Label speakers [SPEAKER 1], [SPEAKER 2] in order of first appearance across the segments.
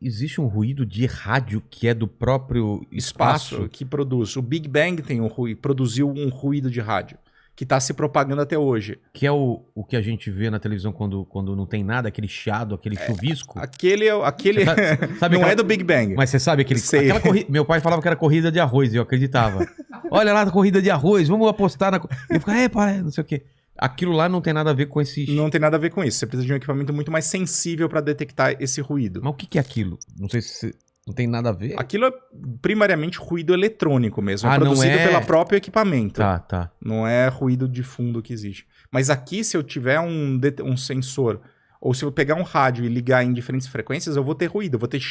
[SPEAKER 1] existe um ruído de rádio que é do próprio espaço, espaço
[SPEAKER 2] que produz. O Big Bang tem um ruído, produziu um ruído de rádio que está se propagando até hoje. Que é o,
[SPEAKER 1] o que a gente vê na televisão quando, quando não tem nada, aquele chiado, aquele é, chuvisco.
[SPEAKER 2] É, aquele aquele sabe, sabe não é aquela... é do Big Bang. Mas você sabe aquele Sei. Corri...
[SPEAKER 1] meu pai falava que era corrida de arroz e eu acreditava.
[SPEAKER 2] Olha lá a corrida de arroz, vamos apostar na Eu ficava, é, pai, não sei o quê. Aquilo lá não tem nada a ver com esses. Não tem nada a ver com isso. Você precisa de um equipamento muito mais sensível para detectar esse ruído. Mas o que, que é aquilo? Não sei se. Não tem nada a ver? Aquilo é primariamente ruído eletrônico mesmo. É ah, é produzido não é... pelo próprio equipamento. Tá, tá. Não é ruído de fundo que existe. Mas aqui, se eu tiver um, um sensor, ou se eu pegar um rádio e ligar em diferentes frequências, eu vou ter ruído, eu vou ter.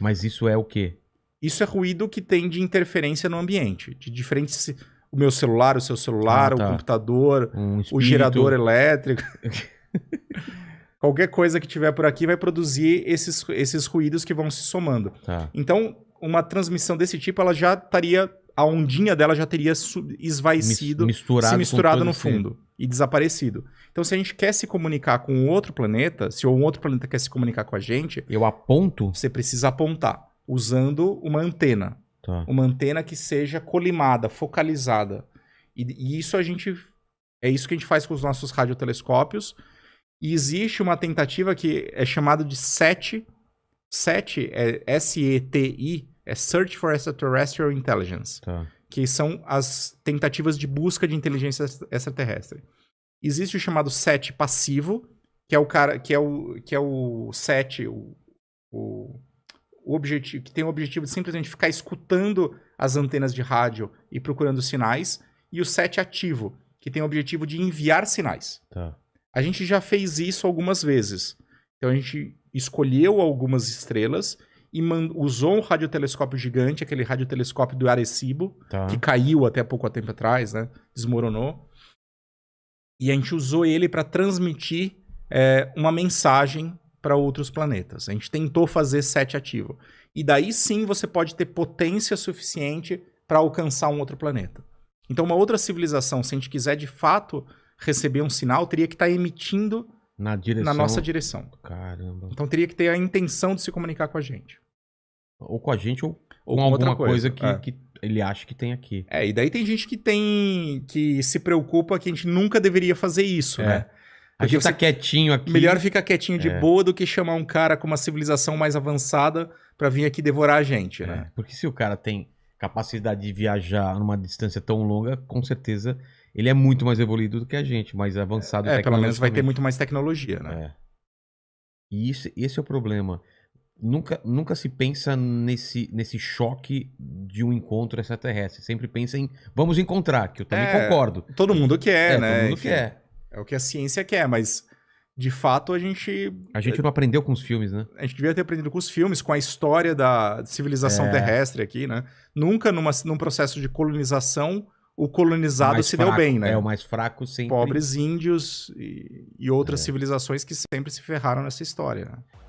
[SPEAKER 1] Mas isso é o quê?
[SPEAKER 2] Isso é ruído que tem de interferência no ambiente, de diferentes o meu celular, o seu celular, ah, tá. o computador, um o gerador elétrico. Qualquer coisa que tiver por aqui vai produzir esses, esses ruídos que vão se somando. Tá. Então, uma transmissão desse tipo, ela já estaria. A ondinha dela já teria esvaecido, misturado se misturado no fundo e desaparecido. Então, se a gente quer se comunicar com outro planeta, se um outro planeta quer se comunicar com a gente. Eu aponto? Você precisa apontar usando uma antena. Tá. Uma antena que seja colimada, focalizada. E, e, isso a gente. É isso que a gente faz com os nossos radiotelescópios. E existe uma tentativa que é chamada de SET SET é S-E-T-I, é Search for Extraterrestrial Intelligence. Tá. Que são as tentativas de busca de inteligência extraterrestre. Existe o chamado SET passivo, que é o cara. que é o, que é o SET o, o o objetivo, que tem o objetivo de simplesmente ficar escutando as antenas de rádio e procurando sinais, e o set ativo, que tem o objetivo de enviar sinais. Tá. A gente já fez isso algumas vezes. Então a gente escolheu algumas estrelas e usou um radiotelescópio gigante, aquele radiotelescópio do Arecibo, tá. que caiu até pouco tempo atrás, né? Desmoronou. E a gente usou ele para transmitir é, uma mensagem para outros planetas. A gente tentou fazer sete ativo. E daí sim você pode ter potência suficiente para alcançar um outro planeta. Então, uma outra civilização, se a gente quiser de fato receber um sinal, teria que estar tá emitindo na, direção... na nossa direção. Caramba. Então, teria que ter a intenção de se comunicar com a gente. Ou com a gente,
[SPEAKER 1] ou ou com, alguma coisa, coisa que, é. que, ele acha que tem aqui.
[SPEAKER 2] É, e daí tem gente que tem. que se preocupa que a gente nunca deveria fazer isso, é. né? A gente tá quietinho aqui. Melhor ficar quietinho de é. boa do que chamar um cara com uma civilização mais avançada para vir aqui devorar a gente, é, né? É, porque se o cara tem capacidade de viajar
[SPEAKER 1] numa distância tão longa, com certeza ele é muito mais evoluído do que a gente, mais avançado. É, pelo menos vai ter muito mais tecnologia, né? É. E isso, esse é o problema. Nunca, nunca se pensa nesse, nesse choque de um encontro extraterrestre. Sempre pensa em vamos encontrar, que eu também é, concordo. Todo mundo quer, é, né? Todo mundo Enfim. quer.
[SPEAKER 2] É o que a ciência quer, mas de fato a gente. A gente não aprendeu com os filmes, né? A gente devia ter aprendido com os filmes, com a história da civilização é... terrestre aqui, né? Nunca numa, num processo de colonização o colonizado o se fraco, deu bem, né? É, o mais fraco sempre. Pobres índios e, e outras é. civilizações que sempre se ferraram nessa história. Né?